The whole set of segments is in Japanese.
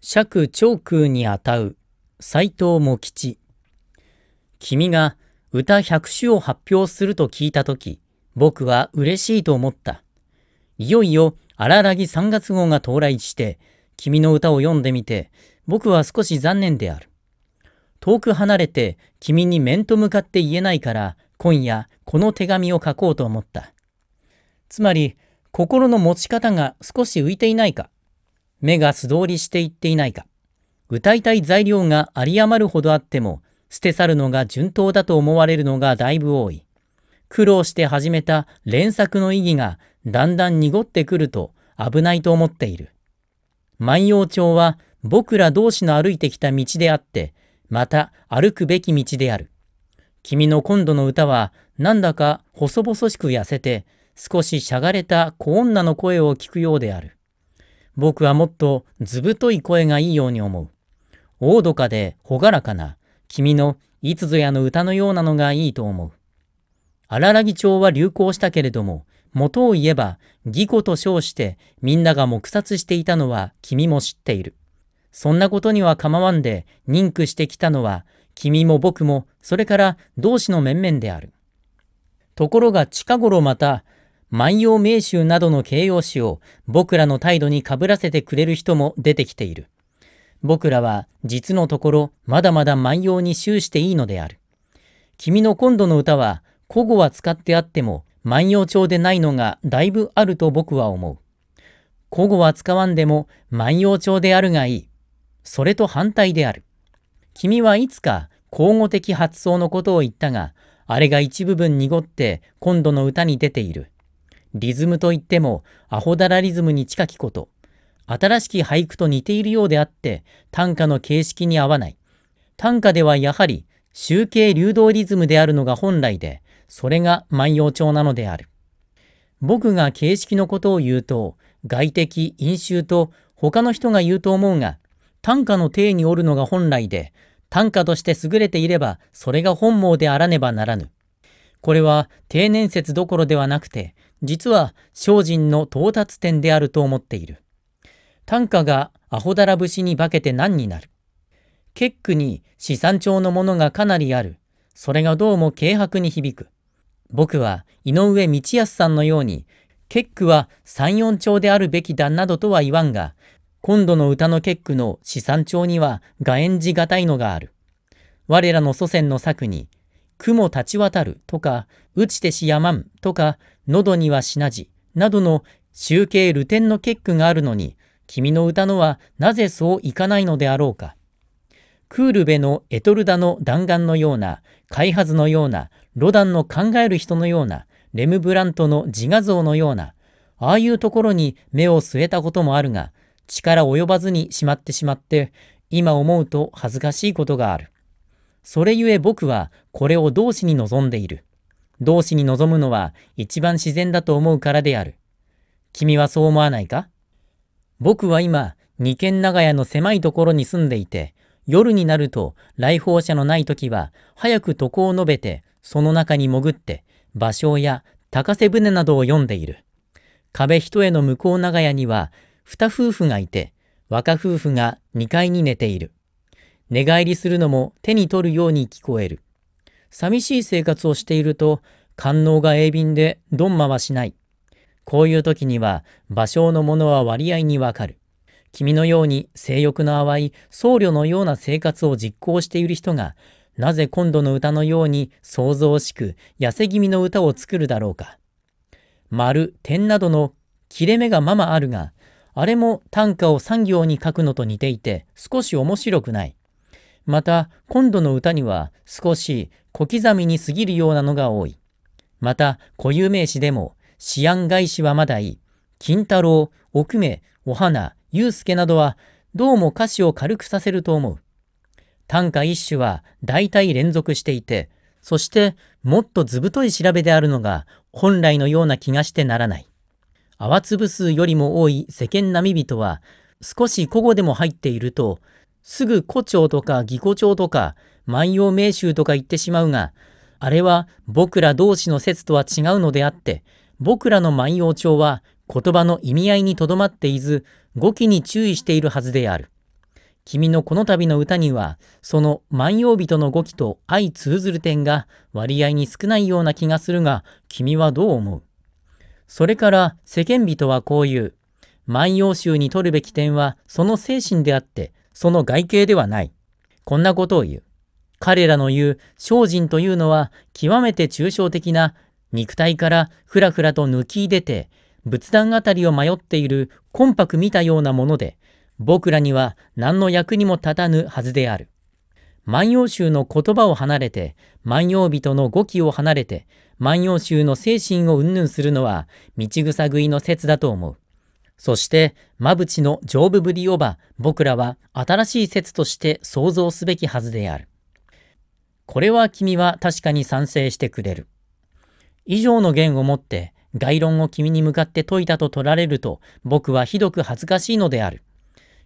釈長空にあたう斎藤茂吉君が歌100首を発表すると聞いた時僕は嬉しいと思ったいよいよ荒らぎ3月号が到来して君の歌を読んでみて僕は少し残念である遠く離れて君に面と向かって言えないから今夜この手紙を書こうと思ったつまり心の持ち方が少し浮いていないか目が素通りしていっていないか、歌いたい材料が有り余るほどあっても、捨て去るのが順当だと思われるのがだいぶ多い。苦労して始めた連作の意義がだんだん濁ってくると危ないと思っている。万葉町は僕ら同士の歩いてきた道であって、また歩くべき道である。君の今度の歌はなんだか細々しく痩せて、少ししゃがれた小女の声を聞くようである。僕はもっとずぶとい声がいいように思う。大どかで朗らかな、君のいつぞやの歌のようなのがいいと思う。荒々木町は流行したけれども、元を言えば、義子と称してみんなが黙殺していたのは君も知っている。そんなことには構わんで認可してきたのは、君も僕も、それから同志の面々である。ところが近頃また、万葉名集などの形容詞を僕らの態度にかぶらせてくれる人も出てきている。僕らは実のところまだまだ万葉に終していいのである。君の今度の歌は古語は使ってあっても万葉帳でないのがだいぶあると僕は思う。古語は使わんでも万葉帳であるがいい。それと反対である。君はいつか交互的発想のことを言ったが、あれが一部分濁って今度の歌に出ている。リズムといってもアホダラリズムに近きこと。新しき俳句と似ているようであって短歌の形式に合わない。短歌ではやはり集計流動リズムであるのが本来で、それが万葉帳なのである。僕が形式のことを言うと、外的、飲酒と他の人が言うと思うが、短歌の体におるのが本来で、短歌として優れていれば、それが本望であらねばならぬ。これは定年説どころではなくて、実は精進の到達点であると思っている。短歌がアホだら節に化けて何になる。結句に資産帳のものがかなりある。それがどうも軽薄に響く。僕は井上道康さんのように、結句は三四調であるべきだなどとは言わんが、今度の歌の結句の資産帳には画演じがたいのがある。我らの祖先の策に、雲立ち渡るとか、打ちてしやまんとか、喉にはしなじ、などの集計流ンの結句があるのに、君の歌のはなぜそういかないのであろうか。クールベのエトルダの弾丸のような、開発のような、ロダンの考える人のような、レムブラントの自画像のような、ああいうところに目を据えたこともあるが、力及ばずにしまってしまって、今思うと恥ずかしいことがある。それゆえ僕はこれを同志に望んでいる。同志に望むのは一番自然だと思うからである。君はそう思わないか僕は今、二軒長屋の狭いところに住んでいて、夜になると来訪者のない時は早く床を述べて、その中に潜って、芭蕉や高瀬船などを読んでいる。壁一重の向こう長屋には二夫婦がいて、若夫婦が二階に寝ている。寝返りするのも手に取るように聞こえる。寂しい生活をしていると、官能が鋭敏でドンマはしない。こういう時には、芭蕉のものは割合にわかる。君のように性欲の淡い僧侶のような生活を実行している人が、なぜ今度の歌のように想像しく痩せ気味の歌を作るだろうか。丸、点などの切れ目がままあるが、あれも短歌を産業に書くのと似ていて少し面白くない。また、今度の歌には少し小刻みに過ぎるようなのが多い。また、固有名詞でも、シアン返しはまだいい、金太郎、奥目、お花、祐介などは、どうも歌詞を軽くさせると思う。短歌一首は大体連続していて、そしてもっと図太い調べであるのが本来のような気がしてならない。泡粒数よりも多い世間並び人は少し古語でも入っているとすぐ胡蝶とか義古蝶とか万葉名集とか言ってしまうが、あれは僕ら同士の説とは違うのであって、僕らの万葉調は言葉の意味合いにとどまっていず、語気に注意しているはずである。君のこの度の歌には、その万葉人の語気と相通ずる点が割合に少ないような気がするが、君はどう思うそれから世間人はこう言う。万葉集に取るべき点はその精神であって、その外形ではない。こんなことを言う。彼らの言う精進というのは極めて抽象的な肉体からふらふらと抜き出て仏壇あたりを迷っているコンパク見たようなもので僕らには何の役にも立たぬはずである。万葉集の言葉を離れて万葉人の語気を離れて万葉集の精神をうんぬんするのは道草食いの説だと思う。そして、ぶ淵の丈夫ぶりをば、僕らは新しい説として想像すべきはずである。これは君は確かに賛成してくれる。以上の言をもって、概論を君に向かって説いたと取られると、僕はひどく恥ずかしいのである。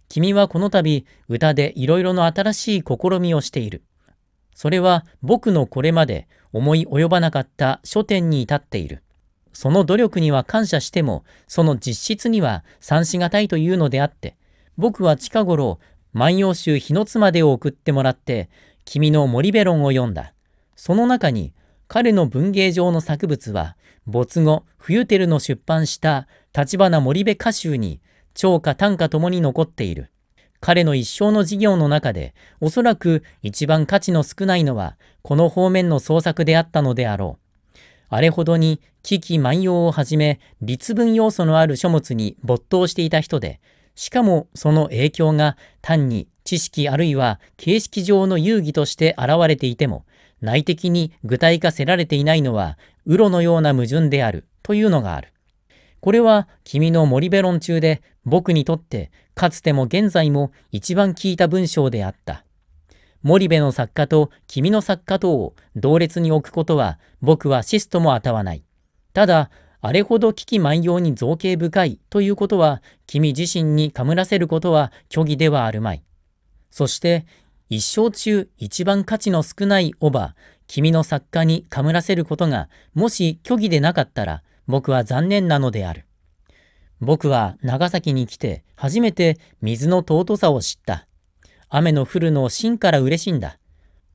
君はこの度、歌でいろいろの新しい試みをしている。それは僕のこれまで思い及ばなかった書店に至っている。その努力には感謝しても、その実質には賛しがたいというのであって、僕は近頃、万葉集日の妻でを送ってもらって、君の森ベロンを読んだ。その中に、彼の文芸上の作物は、没後、冬テルの出版した橘森部歌集に、長歌短歌ともに残っている。彼の一生の事業の中で、おそらく一番価値の少ないのは、この方面の創作であったのであろう。あれほどに危機万葉をはじめ律文要素のある書物に没頭していた人で、しかもその影響が単に知識あるいは形式上の遊戯として現れていても、内的に具体化せられていないのは、ウロのような矛盾であるというのがある。これは君の森ベロン中で僕にとってかつても現在も一番聞いた文章であった。森部の作家と君の作家とを同列に置くことは僕はシスともあたわない。ただ、あれほど危機万葉に造形深いということは君自身にかむらせることは虚偽ではあるまい。そして、一生中一番価値の少ないオバ、君の作家にかむらせることがもし虚偽でなかったら僕は残念なのである。僕は長崎に来て初めて水の尊さを知った。雨の降るのを芯から嬉しいんだ。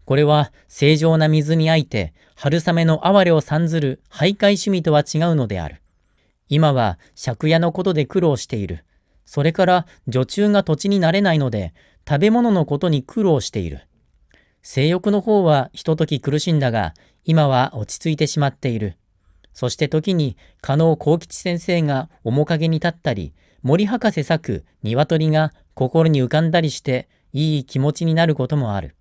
これは正常な水にあいて春雨の哀れを参ずる徘徊趣味とは違うのである。今は借家のことで苦労している。それから女中が土地になれないので食べ物のことに苦労している。性欲の方はひととき苦しんだが、今は落ち着いてしまっている。そして時に、加納幸吉先生が面影に立ったり、森博士作、鶏が心に浮かんだりして、いい気持ちになることもある。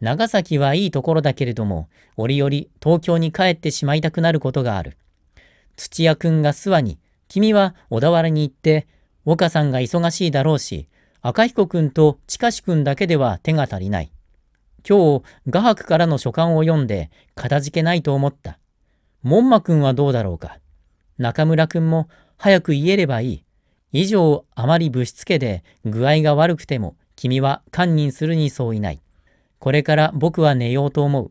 長崎はいいところだけれども、折々東京に帰ってしまいたくなることがある。土屋くんが諏訪に、君は小田原に行って、岡さんが忙しいだろうし、赤彦くんと近志くんだけでは手が足りない。今日、画伯からの書簡を読んで、片付けないと思った。門馬くんはどうだろうか。中村くんも早く言えればいい。以上、あまりぶしつけで具合が悪くても君は堪忍するに相違ない。これから僕は寝ようと思う。